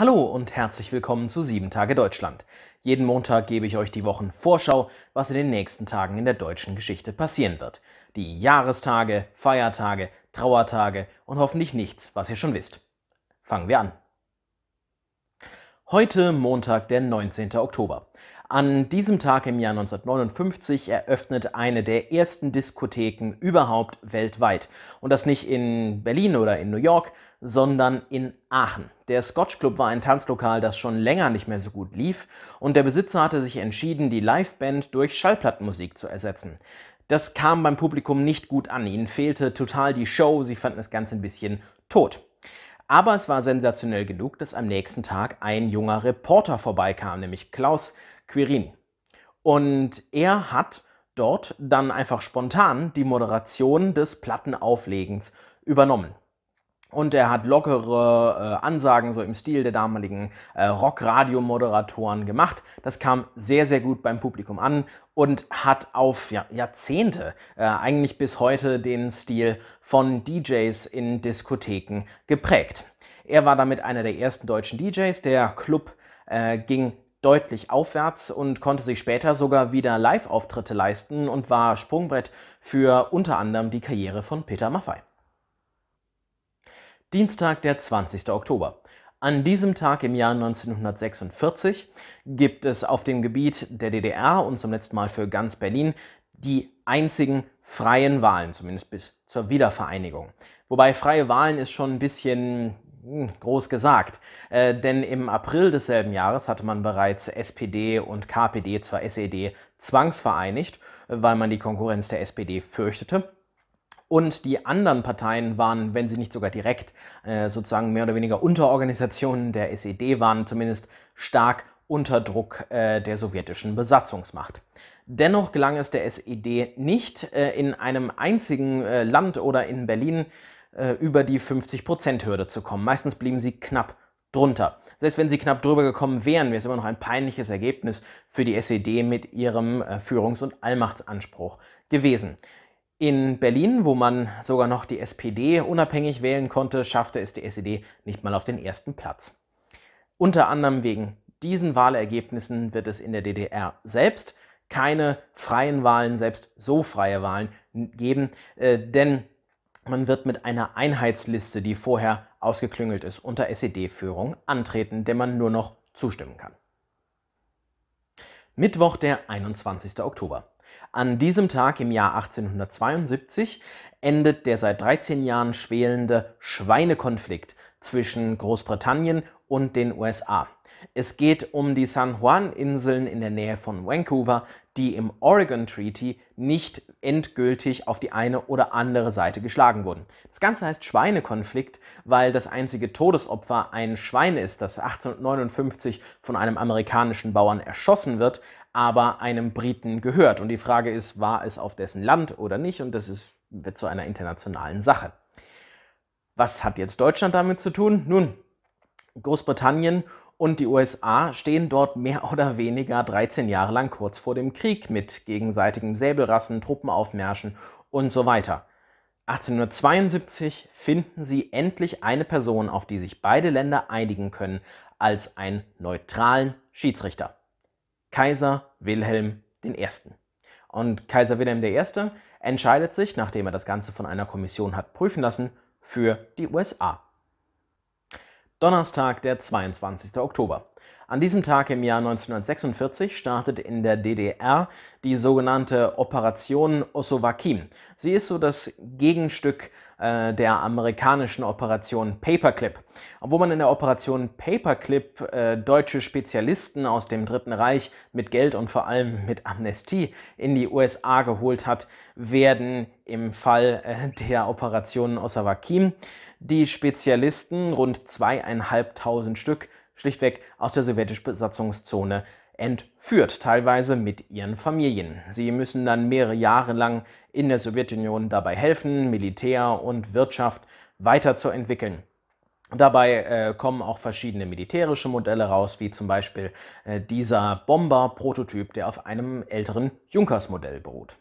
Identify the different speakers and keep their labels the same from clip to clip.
Speaker 1: Hallo und herzlich willkommen zu 7 Tage Deutschland. Jeden Montag gebe ich euch die Wochen Vorschau, was in den nächsten Tagen in der deutschen Geschichte passieren wird. Die Jahrestage, Feiertage, Trauertage und hoffentlich nichts, was ihr schon wisst. Fangen wir an. Heute Montag, der 19. Oktober. An diesem Tag im Jahr 1959 eröffnet eine der ersten Diskotheken überhaupt weltweit. Und das nicht in Berlin oder in New York, sondern in Aachen. Der Scotch Club war ein Tanzlokal, das schon länger nicht mehr so gut lief, und der Besitzer hatte sich entschieden, die Liveband durch Schallplattenmusik zu ersetzen. Das kam beim Publikum nicht gut an, ihnen fehlte total die Show, sie fanden das Ganze ein bisschen tot. Aber es war sensationell genug, dass am nächsten Tag ein junger Reporter vorbeikam, nämlich Klaus Quirin. Und er hat dort dann einfach spontan die Moderation des Plattenauflegens übernommen. Und er hat lockere äh, Ansagen so im Stil der damaligen äh, Rock-Radio-Moderatoren gemacht. Das kam sehr, sehr gut beim Publikum an und hat auf ja, Jahrzehnte, äh, eigentlich bis heute, den Stil von DJs in Diskotheken geprägt. Er war damit einer der ersten deutschen DJs. Der Club äh, ging deutlich aufwärts und konnte sich später sogar wieder Live-Auftritte leisten und war Sprungbrett für unter anderem die Karriere von Peter Maffay. Dienstag, der 20. Oktober. An diesem Tag im Jahr 1946 gibt es auf dem Gebiet der DDR und zum letzten Mal für ganz Berlin die einzigen freien Wahlen, zumindest bis zur Wiedervereinigung. Wobei freie Wahlen ist schon ein bisschen hm, groß gesagt. Äh, denn im April desselben Jahres hatte man bereits SPD und KPD zwar SED zwangsvereinigt, weil man die Konkurrenz der SPD fürchtete. Und die anderen Parteien waren, wenn sie nicht sogar direkt äh, sozusagen mehr oder weniger Unterorganisationen der SED waren, zumindest stark unter Druck äh, der sowjetischen Besatzungsmacht. Dennoch gelang es der SED nicht, äh, in einem einzigen äh, Land oder in Berlin äh, über die 50%-Hürde zu kommen. Meistens blieben sie knapp drunter. Selbst wenn sie knapp drüber gekommen wären, wäre es immer noch ein peinliches Ergebnis für die SED mit ihrem äh, Führungs- und Allmachtsanspruch gewesen. In Berlin, wo man sogar noch die SPD unabhängig wählen konnte, schaffte es die SED nicht mal auf den ersten Platz. Unter anderem wegen diesen Wahlergebnissen wird es in der DDR selbst keine freien Wahlen, selbst so freie Wahlen geben, äh, denn man wird mit einer Einheitsliste, die vorher ausgeklüngelt ist, unter SED-Führung antreten, der man nur noch zustimmen kann. Mittwoch, der 21. Oktober. An diesem Tag im Jahr 1872 endet der seit 13 Jahren schwelende Schweinekonflikt zwischen Großbritannien und den USA. Es geht um die San Juan-Inseln in der Nähe von Vancouver, die im Oregon Treaty nicht endgültig auf die eine oder andere Seite geschlagen wurden. Das Ganze heißt Schweinekonflikt, weil das einzige Todesopfer ein Schwein ist, das 1859 von einem amerikanischen Bauern erschossen wird, aber einem Briten gehört. Und die Frage ist, war es auf dessen Land oder nicht? Und das ist, wird zu einer internationalen Sache. Was hat jetzt Deutschland damit zu tun? Nun, Großbritannien und die USA stehen dort mehr oder weniger 13 Jahre lang kurz vor dem Krieg mit gegenseitigen Säbelrassen, Truppenaufmärschen und so weiter. 1872 finden sie endlich eine Person, auf die sich beide Länder einigen können, als einen neutralen Schiedsrichter. Kaiser Wilhelm I. Und Kaiser Wilhelm I. entscheidet sich, nachdem er das Ganze von einer Kommission hat prüfen lassen, für die USA. Donnerstag, der 22. Oktober. An diesem Tag im Jahr 1946 startet in der DDR die sogenannte Operation Ossowakim. Sie ist so das Gegenstück äh, der amerikanischen Operation Paperclip. Obwohl man in der Operation Paperclip äh, deutsche Spezialisten aus dem Dritten Reich mit Geld und vor allem mit Amnestie in die USA geholt hat, werden im Fall äh, der Operation Osawakim die Spezialisten rund zweieinhalbtausend Stück schlichtweg aus der sowjetischen Besatzungszone entführt, teilweise mit ihren Familien. Sie müssen dann mehrere Jahre lang in der Sowjetunion dabei helfen, Militär und Wirtschaft weiterzuentwickeln. Dabei äh, kommen auch verschiedene militärische Modelle raus, wie zum Beispiel äh, dieser Bomber-Prototyp, der auf einem älteren Junkers-Modell beruht.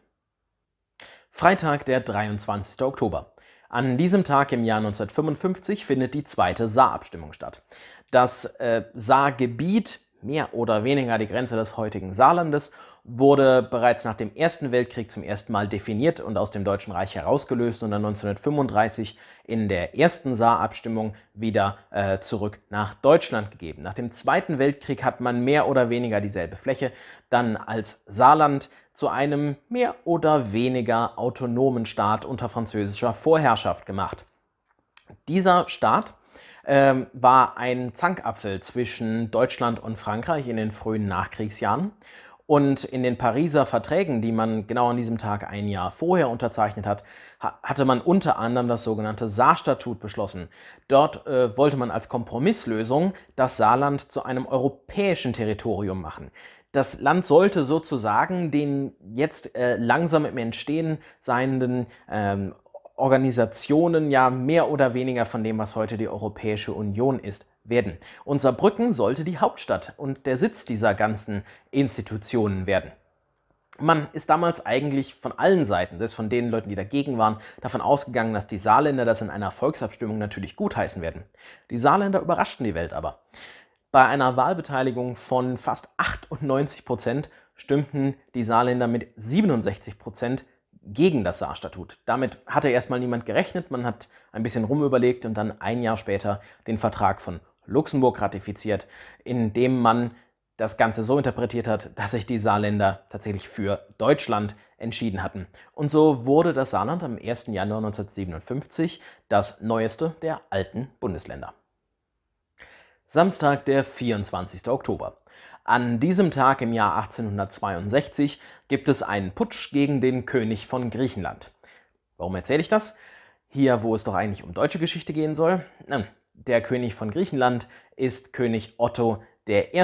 Speaker 1: Freitag, der 23. Oktober. An diesem Tag im Jahr 1955 findet die zweite Saarabstimmung statt. Das äh, Saargebiet mehr oder weniger die Grenze des heutigen Saarlandes, wurde bereits nach dem Ersten Weltkrieg zum ersten Mal definiert und aus dem Deutschen Reich herausgelöst und dann 1935 in der ersten Saarabstimmung wieder äh, zurück nach Deutschland gegeben. Nach dem Zweiten Weltkrieg hat man mehr oder weniger dieselbe Fläche dann als Saarland zu einem mehr oder weniger autonomen Staat unter französischer Vorherrschaft gemacht. Dieser Staat ähm, war ein Zankapfel zwischen Deutschland und Frankreich in den frühen Nachkriegsjahren. Und in den Pariser Verträgen, die man genau an diesem Tag ein Jahr vorher unterzeichnet hat, hatte man unter anderem das sogenannte Saarstatut beschlossen. Dort äh, wollte man als Kompromisslösung das Saarland zu einem europäischen Territorium machen. Das Land sollte sozusagen den jetzt äh, langsam im Entstehen seienden ähm, Organisationen ja mehr oder weniger von dem, was heute die Europäische Union ist, werden. Und Saarbrücken sollte die Hauptstadt und der Sitz dieser ganzen Institutionen werden. Man ist damals eigentlich von allen Seiten, selbst von den Leuten, die dagegen waren, davon ausgegangen, dass die Saarländer das in einer Volksabstimmung natürlich gutheißen werden. Die Saarländer überraschten die Welt aber. Bei einer Wahlbeteiligung von fast 98 Prozent stimmten die Saarländer mit 67 Prozent gegen das Saarstatut. Damit hatte erstmal niemand gerechnet, man hat ein bisschen rumüberlegt und dann ein Jahr später den Vertrag von Luxemburg ratifiziert, in dem man das Ganze so interpretiert hat, dass sich die Saarländer tatsächlich für Deutschland entschieden hatten. Und so wurde das Saarland am 1. Januar 1957 das neueste der alten Bundesländer. Samstag, der 24. Oktober. An diesem Tag im Jahr 1862 gibt es einen Putsch gegen den König von Griechenland. Warum erzähle ich das? Hier, wo es doch eigentlich um deutsche Geschichte gehen soll. Der König von Griechenland ist König Otto I.,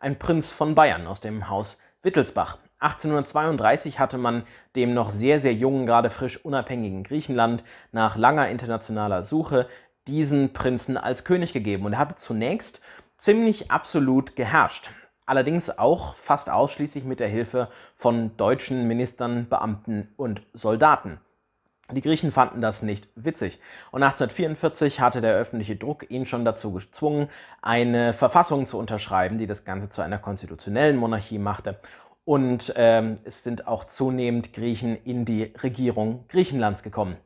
Speaker 1: ein Prinz von Bayern aus dem Haus Wittelsbach. 1832 hatte man dem noch sehr, sehr jungen, gerade frisch unabhängigen Griechenland nach langer internationaler Suche diesen Prinzen als König gegeben und er hatte zunächst ziemlich absolut geherrscht allerdings auch fast ausschließlich mit der Hilfe von deutschen Ministern, Beamten und Soldaten. Die Griechen fanden das nicht witzig. Und 1844 hatte der öffentliche Druck ihn schon dazu gezwungen, eine Verfassung zu unterschreiben, die das Ganze zu einer konstitutionellen Monarchie machte. Und ähm, es sind auch zunehmend Griechen in die Regierung Griechenlands gekommen.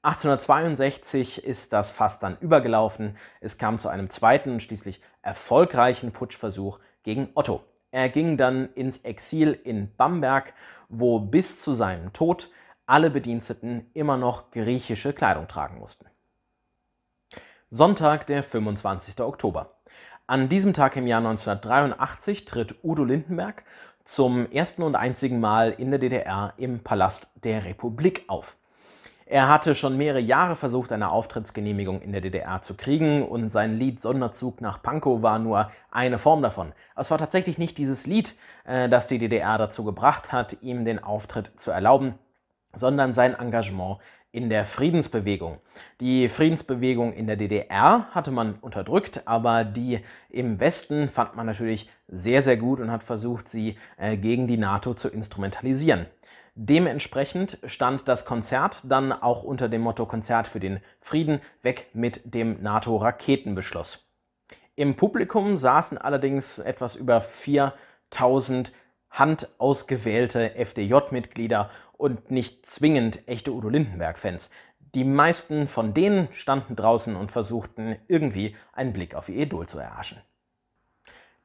Speaker 1: 1862 ist das fast dann übergelaufen. Es kam zu einem zweiten und schließlich erfolgreichen Putschversuch gegen Otto. Er ging dann ins Exil in Bamberg, wo bis zu seinem Tod alle Bediensteten immer noch griechische Kleidung tragen mussten. Sonntag, der 25. Oktober. An diesem Tag im Jahr 1983 tritt Udo Lindenberg zum ersten und einzigen Mal in der DDR im Palast der Republik auf. Er hatte schon mehrere Jahre versucht, eine Auftrittsgenehmigung in der DDR zu kriegen und sein Lied Sonderzug nach Pankow war nur eine Form davon. Es war tatsächlich nicht dieses Lied, äh, das die DDR dazu gebracht hat, ihm den Auftritt zu erlauben, sondern sein Engagement in der Friedensbewegung. Die Friedensbewegung in der DDR hatte man unterdrückt, aber die im Westen fand man natürlich sehr, sehr gut und hat versucht, sie äh, gegen die NATO zu instrumentalisieren. Dementsprechend stand das Konzert dann auch unter dem Motto Konzert für den Frieden weg mit dem NATO-Raketenbeschluss. Im Publikum saßen allerdings etwas über 4000 handausgewählte FDJ-Mitglieder und nicht zwingend echte Udo Lindenberg-Fans. Die meisten von denen standen draußen und versuchten irgendwie einen Blick auf ihr Idol zu erhaschen.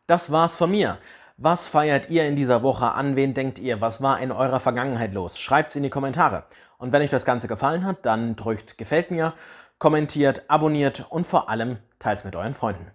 Speaker 1: Das war's von mir. Was feiert ihr in dieser Woche? An wen denkt ihr? Was war in eurer Vergangenheit los? Schreibt es in die Kommentare. Und wenn euch das Ganze gefallen hat, dann drückt Gefällt mir, kommentiert, abonniert und vor allem teilt es mit euren Freunden.